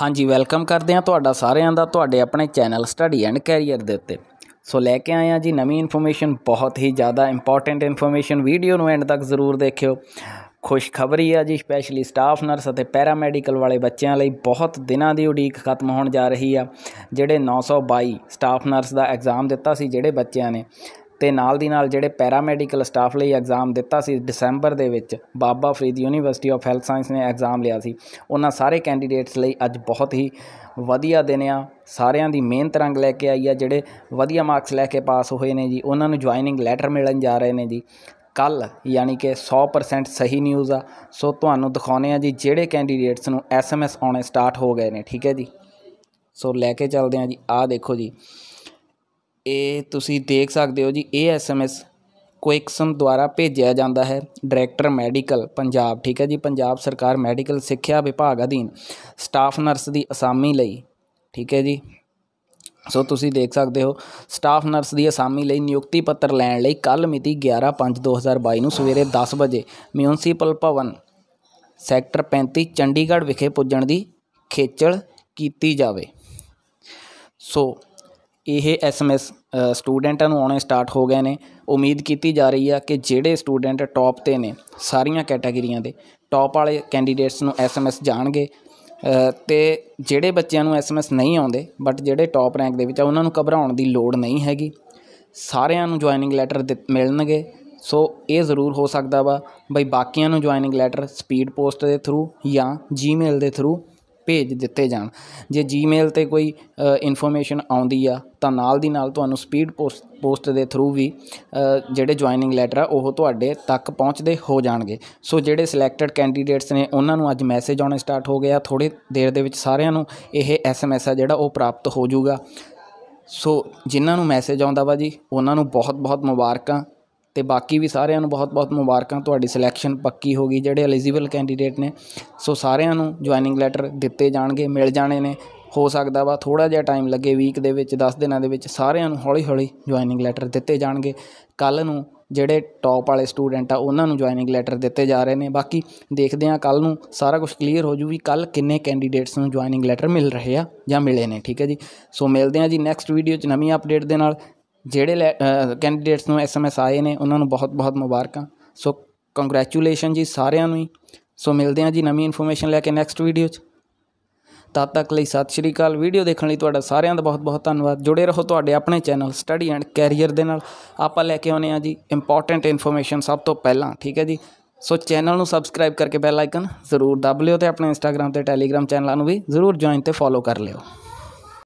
ਹਾਂਜੀ ਵੈਲਕਮ ਕਰਦੇ ਹਾਂ ਤੁਹਾਡਾ ਸਾਰਿਆਂ ਦਾ ਤੁਹਾਡੇ ਆਪਣੇ ਚੈਨਲ ਸਟੱਡੀ ਐਂਡ ਕੈਰੀਅਰ ਦੇ ਉੱਤੇ ਸੋ ਲੈ ਕੇ ਆਏ ਆ ਜੀ ਨਵੀਂ ਇਨਫੋਰਮੇਸ਼ਨ ਬਹੁਤ ਹੀ ਜ਼ਿਆਦਾ ਇੰਪੋਰਟੈਂਟ ਇਨਫੋਰਮੇਸ਼ਨ ਵੀਡੀਓ ਨੂੰ ਐਂਡ ਤੱਕ ਜ਼ਰੂਰ ਦੇਖਿਓ ਖੁਸ਼ਖਬਰੀ ਆ ਜੀ ਸਪੈਸ਼ਲੀ ਸਟਾਫ ਨਰਸ ਅਤੇ ਪੈਰਾਮੈਡੀਕਲ ਵਾਲੇ ਬੱਚਿਆਂ ਲਈ ਬਹੁਤ ਦਿਨਾਂ ਦੀ ਉਡੀਕ ਖਤਮ ਹੋਣ ਜਾ ਰਹੀ ਆ ਜਿਹੜੇ 922 ਸਟਾਫ ਨਰਸ ਦਾ ਐਗਜ਼ਾਮ ਦਿੱਤਾ ਸੀ ਜਿਹੜੇ ਬੱਚਿਆਂ ਨੇ ਤੇ ਨਾਲ ਦੀ ਨਾਲ ਜਿਹੜੇ ਪੈਰਾਮੈਡੀਕਲ ਸਟਾਫ ਲਈ ਐਗਜ਼ਾਮ ਦਿੱਤਾ ਸੀ ਦਸੰਬਰ ਦੇ ਵਿੱਚ Baba Farid university of health science ਨੇ ਐਗਜ਼ਾਮ ਲਿਆ ਸੀ ਉਹਨਾਂ ਸਾਰੇ ਕੈਂਡੀਡੇਟਸ ਲਈ ਅੱਜ ਬਹੁਤ ਹੀ ਵਧੀਆ ਦਿਨ ਆ ਸਾਰਿਆਂ ਦੀ ਮਿਹਨਤ ਰੰਗ ਲੈ ਕੇ ਆਈ ਆ ਜਿਹੜੇ ਵਧੀਆ ਮਾਰਕਸ ਲੈ ਕੇ ਪਾਸ ਹੋਏ ਨੇ ਜੀ ਉਹਨਾਂ ਨੂੰ ਜੁਆਇਨਿੰਗ ਲੈਟਰ ਮਿਲਣ ਜਾ ਰਹੇ ਨੇ ਜੀ ਕੱਲ ਯਾਨੀ ਕਿ 100% ਸਹੀ ਨਿਊਜ਼ ਆ ਸੋ ਤੁਹਾਨੂੰ ਦਿਖਾਉਨੇ ਆ ਜੀ ਜਿਹੜੇ ਕੈਂਡੀਡੇਟਸ ਨੂੰ ਐਸਐਮਐਸ ਆਉਣੇ ਸਟਾਰਟ ਹੋ ਗਏ ਨੇ ਠੀਕ ਹੈ ਜੀ ਸੋ ਲੈ ਕੇ ਚੱਲਦੇ ਆ ਜੀ ਆਹ ਦੇਖੋ ਜੀ ਇਹ ਤੁਸੀਂ ਦੇਖ ਸਕਦੇ ਹੋ ਜੀ ਇਹ ਐਸਐਮਐਸ ਕੁਇਕਸਮ ਦੁਆਰਾ ਭੇਜਿਆ ਜਾਂਦਾ ਹੈ ਡਾਇਰੈਕਟਰ ਮੈਡੀਕਲ ਪੰਜਾਬ ਠੀਕ ਹੈ ਜੀ ਪੰਜਾਬ ਸਰਕਾਰ ਮੈਡੀਕਲ ਸਿੱਖਿਆ ਵਿਭਾਗ ਅਧੀਨ ਸਟਾਫ ਨਰਸ ਦੀ ਅਸਾਮੀ ਲਈ ਠੀਕ ਹੈ ਜੀ ਸੋ ਤੁਸੀਂ ਦੇਖ ਸਕਦੇ ਹੋ ਸਟਾਫ ਨਰਸ ਦੀ ਅਸਾਮੀ ਲਈ ਨਿਯੁਕਤੀ ਪੱਤਰ ਲੈਣ ਲਈ ਕੱਲ ਮਿਤੀ 11/5/2022 ਨੂੰ ਸਵੇਰੇ 10 ਵਜੇ ਮਿਊਨਿਸਪਲ ਭਵਨ ਸੈਕਟਰ 35 ਚੰਡੀਗੜ੍ਹ ਵਿਖੇ ਪੁੱਜਣ ਦੀ ਖੇਚਲ ਕੀਤੀ ਜਾਵੇ ਸੋ ਇਹ ਐਸਐਮਐਸ ਸਟੂਡੈਂਟਾਂ ਨੂੰ ਆਉਣੇ ਸਟਾਰਟ ਹੋ ਗਏ ਨੇ ਉਮੀਦ ਕੀਤੀ ਜਾ ਰਹੀ ਆ ਕਿ ਜਿਹੜੇ ਸਟੂਡੈਂਟ ਟੌਪ ਤੇ ਨੇ ਸਾਰੀਆਂ ਕੈਟਾਗਰੀਆਂ ਦੇ ਟੌਪ ਵਾਲੇ ਕੈਂਡੀਡੇਟਸ ਨੂੰ ਐਸਐਮਐਸ ਜਾਣਗੇ ਤੇ ਜਿਹੜੇ ਬੱਚਿਆਂ ਨੂੰ ਐਸਐਮਐਸ ਨਹੀਂ ਆਉਂਦੇ ਬਟ ਜਿਹੜੇ ਟੌਪ ਰੈਂਕ ਦੇ ਵਿੱਚ ਆ ਉਹਨਾਂ ਨੂੰ ਘਬਰਾਉਣ ਦੀ ਲੋੜ ਨਹੀਂ ਹੈਗੀ ਸਾਰਿਆਂ ਨੂੰ ਜੁਆਇਨਿੰਗ ਲੈਟਰ ਮਿਲਣਗੇ ਸੋ ਇਹ ਜ਼ਰੂਰ ਹੋ ਸਕਦਾ ਵਾ ਬਈ ਬਾਕੀਆਂ ਨੂੰ ਜੁਆਇਨਿੰਗ ਲੈਟਰ ਸਪੀਡ ਪੋਸਟ ਦੇ ਥਰੂ ਜਾਂ ਜੀਮੇਲ ਦੇ ਥਰੂ ਭੇਜ ਦਿੱਤੇ ਜਾਣ ਜੇ ਜੀਮੇਲ ਤੇ ਕੋਈ ਇਨਫੋਰਮੇਸ਼ਨ ਆਉਂਦੀ ਆ ਤਾਂ ਨਾਲ ਦੀ ਨਾਲ ਤੁਹਾਨੂੰ ਸਪੀਡ ਪੋਸਟ ਦੇ ਥਰੂ ਵੀ ਜਿਹੜੇ ਜੁਆਇਨਿੰਗ ਲੈਟਰ ਆ ਉਹ ਤੁਹਾਡੇ ਤੱਕ ਪਹੁੰਚਦੇ ਹੋ ਜਾਣਗੇ ਸੋ ਜਿਹੜੇ ਸਿਲੈਕਟਡ ਕੈਂਡੀਡੇਟਸ ਨੇ ਉਹਨਾਂ ਨੂੰ ਅੱਜ ਮੈਸੇਜ ਆਉਣੇ ਸਟਾਰਟ ਹੋ ਗਿਆ ਥੋੜੇ ਦੇਰ ਦੇ ਵਿੱਚ ਸਾਰਿਆਂ ਨੂੰ ਇਹ ਐਸਐਮਐਸ ਆ ਜਿਹੜਾ ਉਹ ਪ੍ਰਾਪਤ ਹੋ ਜਾਊਗਾ ਸੋ ਜਿਨ੍ਹਾਂ ਨੂੰ ਮੈਸੇਜ ਆਉਂਦਾ ਵਾ ਜੀ ਉਹਨਾਂ ਨੂੰ ਬਹੁਤ ਬਹੁਤ ਮੁਬਾਰਕਾਂ ਤੇ ਬਾਕੀ ਵੀ ਸਾਰਿਆਂ ਨੂੰ ਬਹੁਤ ਬਹੁਤ ਮੁਬਾਰਕਾਂ ਤੁਹਾਡੀ ਸਿਲੈਕਸ਼ਨ ਪੱਕੀ ਹੋ ਗਈ ਜਿਹੜੇ ਐਲੀਜੀਬਲ ਕੈਂਡੀਡੇਟ ਨੇ ਸੋ ਸਾਰਿਆਂ ਨੂੰ ਜੁਆਇਨਿੰਗ ਲੈਟਰ ਦਿੱਤੇ ਜਾਣਗੇ ਮਿਲ ਜਾਣੇ ਨੇ ਹੋ ਸਕਦਾ ਵਾ ਥੋੜਾ ਜਿਹਾ ਟਾਈਮ ਲੱਗੇ ਵੀਕ ਦੇ ਵਿੱਚ 10 ਦਿਨਾਂ ਦੇ ਵਿੱਚ ਸਾਰਿਆਂ ਨੂੰ ਹੌਲੀ-ਹੌਲੀ ਜੁਆਇਨਿੰਗ ਲੈਟਰ ਦਿੱਤੇ ਜਾਣਗੇ ਕੱਲ ਨੂੰ ਜਿਹੜੇ ਟੌਪ ਵਾਲੇ ਸਟੂਡੈਂਟ ਆ ਉਹਨਾਂ ਨੂੰ ਜੁਆਇਨਿੰਗ ਲੈਟਰ ਦਿੱਤੇ ਜਾ ਰਹੇ ਨੇ ਬਾਕੀ ਦੇਖਦੇ ਆ ਕੱਲ ਨੂੰ ਸਾਰਾ ਕੁਝ ਕਲੀਅਰ ਹੋ ਜੂ ਵੀ ਕੱਲ ਕਿੰਨੇ ਕੈਂਡੀਡੇਟਸ ਨੂੰ ਜੁਆਇਨਿੰਗ ਲੈਟਰ ਮਿਲ ਰਹੇ ਆ ਜਾਂ ਮਿਲੇ ਨੇ ਠੀਕ ਹੈ ਜੀ ਸੋ ਮਿਲਦੇ ਆ ਜੀ ਨੈਕਸਟ ਵੀਡੀਓ 'ਚ ਨਵੀਂ ਅਪਡੇਟ ਦੇ ਨਾਲ ਜਿਹੜੇ ਕੈਂਡੀਡੇਟਸ ਨੂੰ ਐਸਐਮਐਸ ਆਏ ਨੇ ਉਹਨਾਂ ਨੂੰ ਬਹੁਤ-ਬਹੁਤ ਮੁਬਾਰਕਾਂ ਸੋ ਕੰਗ੍ਰੈਚੁਲੇਸ਼ਨ ਜੀ ਸਾਰਿਆਂ ਨੂੰ ਸੋ ਮਿਲਦੇ ਹਾਂ ਜੀ ਨਵੀਂ ਇਨਫੋਰਮੇਸ਼ਨ ਲੈ ਕੇ ਨੈਕਸਟ ਵੀਡੀਓ 'ਚ ਤਦ ਤੱਕ ਲਈ ਸਤਿ ਸ਼੍ਰੀ ਅਕਾਲ ਵੀਡੀਓ ਦੇਖਣ ਲਈ ਤੁਹਾਡਾ ਸਾਰਿਆਂ ਦਾ ਬਹੁਤ-ਬਹੁਤ ਧੰਨਵਾਦ ਜੁੜੇ ਰਹੋ ਤੁਹਾਡੇ ਆਪਣੇ ਚੈਨਲ ਸਟੱਡੀ ਐਂਡ ਕੈਰੀਅਰ ਦੇ ਨਾਲ ਆਪਾਂ ਲੈ ਕੇ ਆਉਨੇ ਆ ਜੀ ਇੰਪੋਰਟੈਂਟ ਇਨਫੋਰਮੇਸ਼ਨ ਸਭ ਤੋਂ ਪਹਿਲਾਂ ਠੀਕ ਹੈ ਜੀ ਸੋ ਚੈਨਲ ਨੂੰ ਸਬਸਕ੍ਰਾਈਬ ਕਰਕੇ ਬੈਲ ਆਈਕਨ ਜ਼ਰੂਰ ਦਬ ਲਿਓ ਤੇ ਆਪਣੇ ਇੰਸਟਾਗ੍ਰam ਤੇ ਟੈਲੀਗ੍ਰam ਚੈਨਲਾਂ ਨੂੰ ਵੀ ਜ਼ਰੂਰ ਜੁਆਇਨ ਤੇ ਫੋਲੋ ਕਰ ਲਿਓ